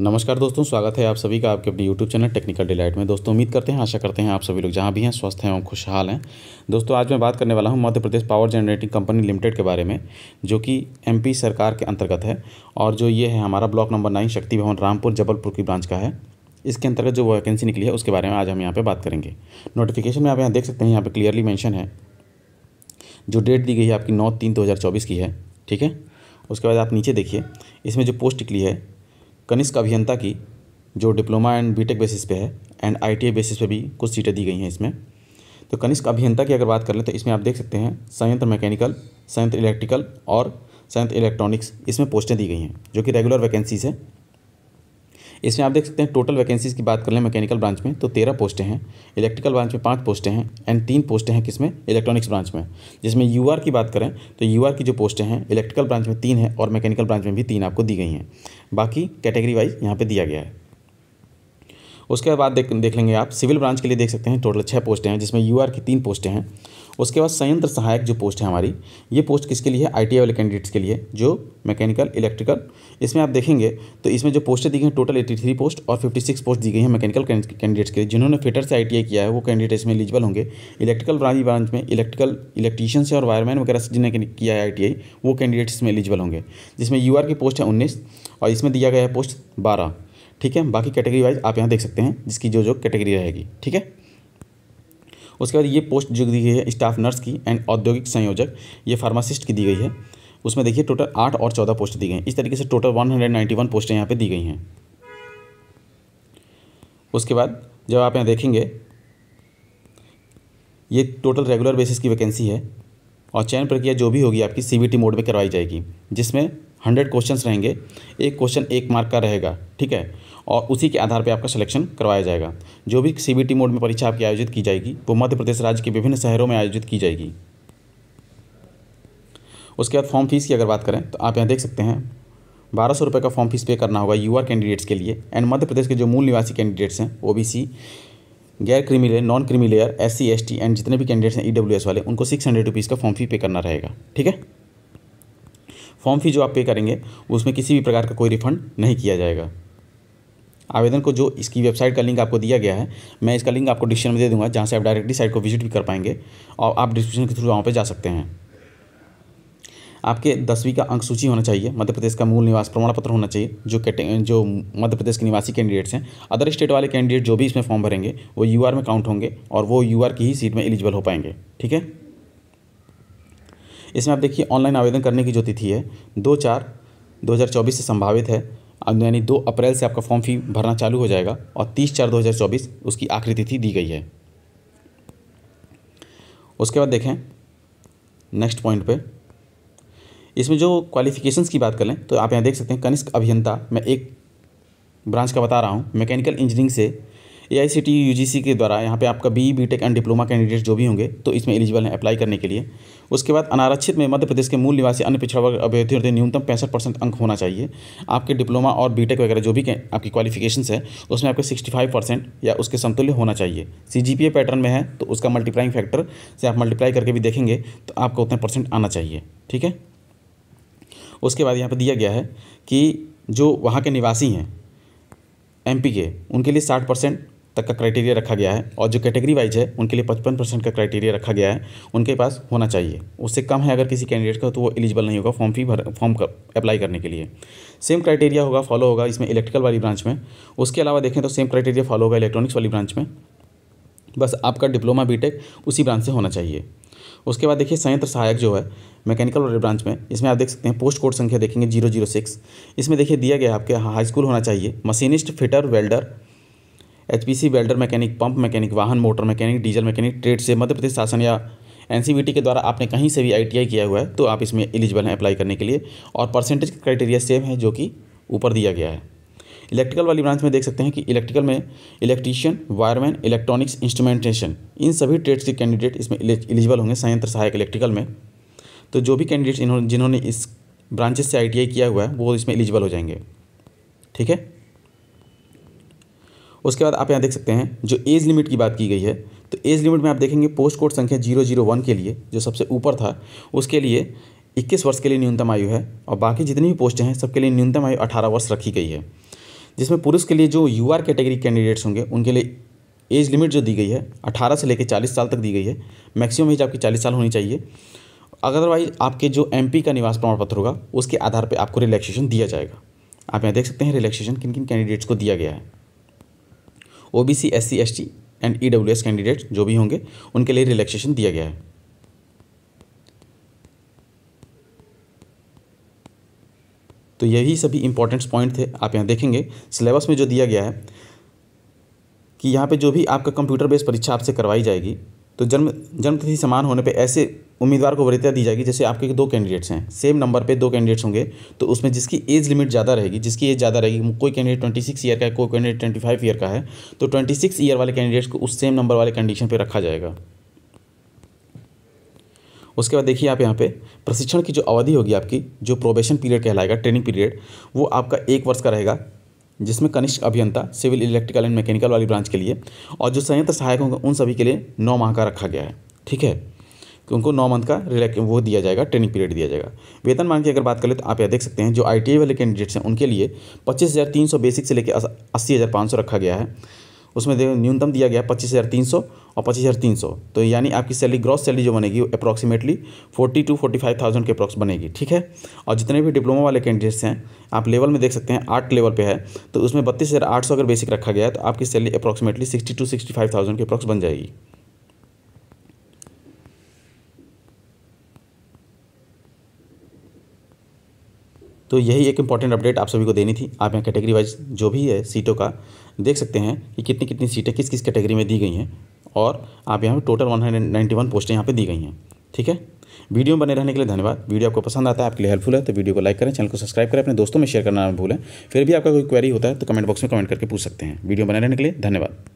नमस्कार दोस्तों स्वागत है आप सभी का आपके अपने यूट्यूब चैनल टेक्निकल डिलाइट में दोस्तों उम्मीद करते हैं आशा करते हैं आप सभी लोग जहाँ भी हैं स्वस्थ हैं और खुशहाल हैं दोस्तों आज मैं बात करने वाला हूँ Madhya Pradesh power generating company limited के बारे में जो कि एमपी सरकार के अंतर्गत है और जो ये है हमारा ब्लॉक नंबर नाइन शक्ति भवन रामपुर जबलपुर की ब्रांच का है इसके अंतर्गत जो वैकेंसी निकली है उसके बारे में आज हम यहाँ पर बात करेंगे नोटिफिकेशन में आप यहाँ देख सकते हैं यहाँ पर क्लियरली मैंशन है जो डेट दी गई है आपकी नौ तीन दो की है ठीक है उसके बाद आप नीचे देखिए इसमें जो पोस्ट निकली है कनिष्क अभियंता की जो डिप्लोमा एंड बीटेक बेसिस पे है एंड आईटीआई बेसिस पे भी कुछ सीटें दी गई हैं इसमें तो कनिष्क अभियंता की अगर बात कर लें तो इसमें आप देख सकते हैं संयंत्र मैकेनिकल संयंत्र इलेक्ट्रिकल और संयंत्र इलेक्ट्रॉनिक्स इसमें पोस्टें दी गई हैं जो कि रेगुलर वैकेंसीज हैं इसमें आप देख सकते हैं टोटल वैकेंसीज़ की बात कर लें मैकेनिकल ब्रांच में तो तेरह पोस्टें हैं इलेक्ट्रिकल ब्रांच में पाँच पोस्टें हैं एंड तीन पोस्टें हैं किसमें इलेक्ट्रॉनिक्स ब्रांच में जिसमें यू की बात करें तो यू की जो पोस्टें हैं इलेक्ट्रिकल ब्रांच में तीन हैं और मैकेनिकल ब्रांच में भी तीन आपको दी गई हैं बाकी कैटेगरी वाइज यहाँ पर दिया गया है उसके बाद देख देख लेंगे आप सिविल ब्रांच के लिए देख सकते हैं टोटल छः पोस्टें हैं जिसमें यू की तीन पोस्टें हैं उसके बाद संयंत्र सहायक जो पोस्ट है हमारी ये पोस्ट किसके लिए है आई वाले कैंडिडेट्स के लिए जो मैकेनिकल इलेक्ट्रिकल इसमें आप देखेंगे तो इसमें जो पोस्टें दी गई हैं टोटल थ्री पोस्ट और फिफ्टी सिक्स पोस्ट दी गई हैं मैकेनिकल कैंडिडेट्स के लिए जिन्होंने फिटर से आई किया है वो कैंडिडेट इसमें एलिजिबल होंगे इलेक्ट्रिकल ब्रांच ब्रांच में इलेक्ट्रिकल इलेक्ट्रीशियन से और वायरमैन वगैरह से जिन्हें किया है आई वो कैंडिडेट्स इसमें एलिजिबल होंगे जिसमें यू की पोस्ट है उन्नीस और इसमें दिया गया है पोस्ट बारह ठीक है बाकी कैटेगरी वाइज आप यहाँ देख सकते हैं जिसकी जो जो कैटेगरी रहेगी ठीक है उसके बाद ये पोस्ट जो दी गई है स्टाफ नर्स की एंड औद्योगिक संयोजक ये फार्मासिस्ट की दी गई है उसमें देखिए टोटल आठ और चौदह पोस्ट दी गई हैं इस तरीके से total one hundred ninety one पोस्टें यहाँ पर दी गई हैं उसके बाद जब आप यहाँ देखेंगे ये टोटल रेगुलर बेसिस की वैकेंसी है और चयन प्रक्रिया जो भी होगी आपकी सीबीटी मोड में करवाई जाएगी जिसमें हंड्रेड क्वेश्चन रहेंगे एक क्वेश्चन एक मार्क का रहेगा ठीक है और उसी के आधार पर आपका सिलेक्शन करवाया जाएगा जो भी सी मोड में परीक्षा आपकी आयोजित की जाएगी वो मध्य प्रदेश राज्य के विभिन्न शहरों में आयोजित की जाएगी उसके बाद फॉर्म फीस की अगर बात करें तो आप यहाँ देख सकते हैं बारह सौ रुपये का फॉर्म फीस पे करना होगा यूआर कैंडिडेट्स के लिए एंड मध्य प्रदेश के जो मूल निवासी कैंडिडेट्स हैं ओबीसी गैर creamy layer non creamy layer S C S T and जितने भी कैंडिडेट्स हैं ई डब्ल्यू एस वाले उनको सिक्स हंड्रेड रुपीज़ का फॉर्म फी पे करना रहेगा ठीक है फॉर्म फ़ी जो आप पे करेंगे उसमें किसी भी प्रकार का कोई रिफंड नहीं किया जाएगा आवेदन को जो इसकी वेबसाइट का लिंक आपको दिया गया है मैं इसका लिंक आपको डिस्क्रिप्शन में दे दूंगा जहाँ से आप डायरेक्टली साइट को विजिट भी कर पाएंगे और आप डिस्क्रिप्शन के थ्रू वहाँ पर जा सकते हैं आपके दसवीं का अंक सूची होना चाहिए मध्य प्रदेश का मूल निवास प्रमाण पत्र होना चाहिए जो कैटे जो मध्य प्रदेश के निवासी कैंडिडेट्स हैं अदर स्टेट वाले कैंडिडेट जो भी इसमें फॉर्म भरेंगे वो यू में काउंट होंगे और वो यू की ही सीट में एलिजिबल हो पाएंगे ठीक है इसमें आप देखिए ऑनलाइन आवेदन करने की जो तिथि है दो चार चौबीस से संभावित है यानी दो अप्रैल से आपका फॉर्म फी भरना चालू हो जाएगा और तीस चार चौबीस उसकी आखिरी तिथि दी गई है उसके बाद देखें नेक्स्ट पॉइंट पे इसमें जो क्वालिफिकेशंस की बात करें तो आप यहाँ देख सकते हैं कनिष्क अभियंता मैं एक ब्रांच का बता रहा हूँ मैकेनिकल इंजीनियरिंग से ए आई सी टी यू जी सी के द्वारा यहाँ पे आपका B B tech and diploma candidate जो भी होंगे तो इसमें एलिजिबल हैं अप्लाई करने के लिए उसके बाद अनारक्षित में मध्य प्रदेश के मूल निवासी अन्य पिछड़ा वर्ग अभ्यर्थियों के न्यूनतम पैंसठ परसेंट अंक होना चाहिए आपके डिप्लोमा और बी टेक वगैरह जो भी आपकी क्वालिफिकेशन है उसमें आपके सिक्सटी फाइव परसेंट या उसके समतुल्य होना चाहिए सी जी पी ए पैटर्न में है तो उसका मल्टीप्लाइंग फैक्टर से आप मल्टीप्लाई करके भी देखेंगे तो आपको उतने परसेंट आना चाहिए ठीक है उसके बाद यहाँ पर दिया गया है कि जो वहाँ के निवासी हैं एमपी के उनके लिए साठ परसेंट तक का क्राइटेरिया रखा गया है और जो कैटेगरी वाइज है उनके लिए पचपन परसेंट का क्राइटेरिया रखा गया है उनके पास होना चाहिए उससे कम है अगर किसी कैंडिडेट का तो वो एलिजिबल नहीं होगा फॉर्म फी भर फॉर्म का अप्लाई करने के लिए सेम क्राइटेरिया होगा फॉलो होगा इसमें इलेक्ट्रिकल वाली ब्रांच में उसके अलावा देखें तो सेम क्राइटेरिया फॉलो होगा इलेक्ट्रॉनिक्स वाली ब्रांच में बस आपका डिप्लोमा बी उसी ब्रांच से होना चाहिए उसके बाद देखिए संयंत्र सहायक जो है मैकेनिकल वाले ब्रांच में इसमें आप देख सकते हैं पोस्ट कोड संख्या देखेंगे जीरो जीरो सिक्स इसमें देखिए दिया गया आपके हाई स्कूल होना चाहिए machinist fitter welder C welder mechanic pump mechanic वाहन motor mechanic diesel mechanic trade से मध्य प्रदेश शासन या टी के द्वारा आपने कहीं से भी आई किया हुआ है तो आप इसमें एलिजिबल हैं अप्लाई करने के लिए और परसेंटेज क्राइटेरिया सेम है जो कि ऊपर दिया गया है इलेक्ट्रिकल वाली ब्रांच में देख सकते हैं कि इलेक्ट्रिकल में इलेक्ट्रीशियन वायरमैन इलेक्ट्रॉनिक्स इंस्ट्रूमेंटेशन इन सभी ट्रेड्स के कैंडिडेट इसमें एलिजिबल होंगे संयंत्र सहायक इलेक्ट्रिकल में तो जो भी कैंडिडेट्स इन्होंने जिन्होंने इस ब्रांचेस से आईटीआई किया हुआ है वो इसमें एलिजिबल हो जाएंगे ठीक है उसके बाद आप यहाँ देख सकते हैं जो एज लिमिट की बात की गई है तो एज लिमिट में आप देखेंगे पोस्ट कोड संख्या जीरो जीरो वन के लिए जो सबसे ऊपर था उसके लिए इक्कीस वर्ष के लिए न्यूनतम आयु है और बाकी जितनी भी पोस्टें हैं सबके लिए न्यूनतम आयु अठारह वर्ष रखी गई है जिसमें पुरुष के लिए जो यू आर कैटेगरी कैंडिडेट्स होंगे उनके लिए एज लिमिट जो दी गई है अठारह से लेकर चालीस साल तक दी गई है मैक्सिमम एज आपकी चालीस साल होनी चाहिए अदरवाइज आपके जो एम का निवास प्रमाण पत्र होगा उसके आधार पर आपको रिलैक्सेशन दिया जाएगा आप यहाँ देख सकते हैं रिलैक्सेशन किन किन कैंडिडेट्स को दिया गया है O B C S C S T and E W S candidate जो भी होंगे उनके लिए रिलैक्सेशन दिया गया है तो यही सभी इंपॉर्टेंट्स पॉइंट थे आप यहाँ देखेंगे सिलेबस में जो दिया गया है कि यहाँ पे जो भी आपका कंप्यूटर बेस्ड परीक्षा आपसे करवाई जाएगी तो जन्म जन्मतिथि समान होने पे ऐसे उम्मीदवार को वरीयता दी जाएगी जैसे आपके दो कैंडिडेट्स हैं सेम नंबर पे दो कैंडिडेट्स होंगे तो उसमें जिसकी एज लिमिट ज़्यादा रहेगी जिसकी एज ज़्यादा रहेगी कोई कैंडिडेट ट्वेंटी सिक्स ईयर का है कोई कैंडिडेट ट्वेंटी फाइव ईयर का है तो ट्वेंटी सिक्स ईयर वाले कैंडिडेट्स को उस सेम नंबर वाले कंडीशन पर रखा जाएगा उसके बाद देखिए आप यहाँ पे प्रशिक्षण की जो अवधि होगी आपकी जो प्रोबेशन पीरियड कहलाएगा ट्रेनिंग पीरियड वो आपका एक वर्ष का रहेगा जिसमें कनिष्ठ अभियंता सिविल इलेक्ट्रिकल एंड मैकेनिकल वाली ब्रांच के लिए और जो संयंत्र सहायक होंगे उन सभी के लिए नौ माह का रखा गया है ठीक है कि उनको नौ मंथ का रिलैक्स वो दिया जाएगा ट्रेनिंग पीरियड दिया जाएगा वेतन मान की अगर बात करें तो आप यह देख सकते हैं जो आई वाले कैंडिडेट्स हैं उनके लिए पच्चीस हज़ार तीन सौ बेसिक से लेकर अस्सी हज़ार पाँच सौ रखा गया है उसमें देखो न्यूनतम दिया गया पच्चीस हज़ार तीन सौ और पच्चीस हज़ार तीन सौ तो यानी आपकी सैलरी ग्रॉस सैलरी जो बनेगी वो approximately forty two forty five thousand के अप्रॉक्स बनेगी ठीक है और जितने भी डिप्लोमा वाले कैंडिडेट्स हैं आप लेवल में देख सकते हैं आठ लेवल पे है तो उसमें बत्तीस हज़ार आठ सौ अगर बेसिक रखा गया तो आपकी salary approximately sixty two sixty five thousand के अप्रॉक्स बन जाएगी तो यही एक इंपॉर्टेंट अपडेट आप सभी को देनी थी आप यहाँ कैटेगरी वाइज जो भी है सीटों का देख सकते हैं कि कितनी कितनी सीटें किस किस कैटेगरी में दी गई हैं और आप यहाँ पर टोटल वन पोस्टें यहाँ पर दी गई हैं ठीक है वीडियो में बने रहने के लिए धन्यवाद वीडियो आपको पसंद आता है आपके लिए हेल्पफुल है तो वीडियो को लाइक करें चैनल को सब्सक्राइब करें अपने दोस्तों में शेयर करना ना भूलें फिर भी आपका कोई क्वेरी होता है तो कमेंट बॉक्स में कमेंट करके पूछ सकते हैं वीडियो बने रहने के लिए धन्यवाद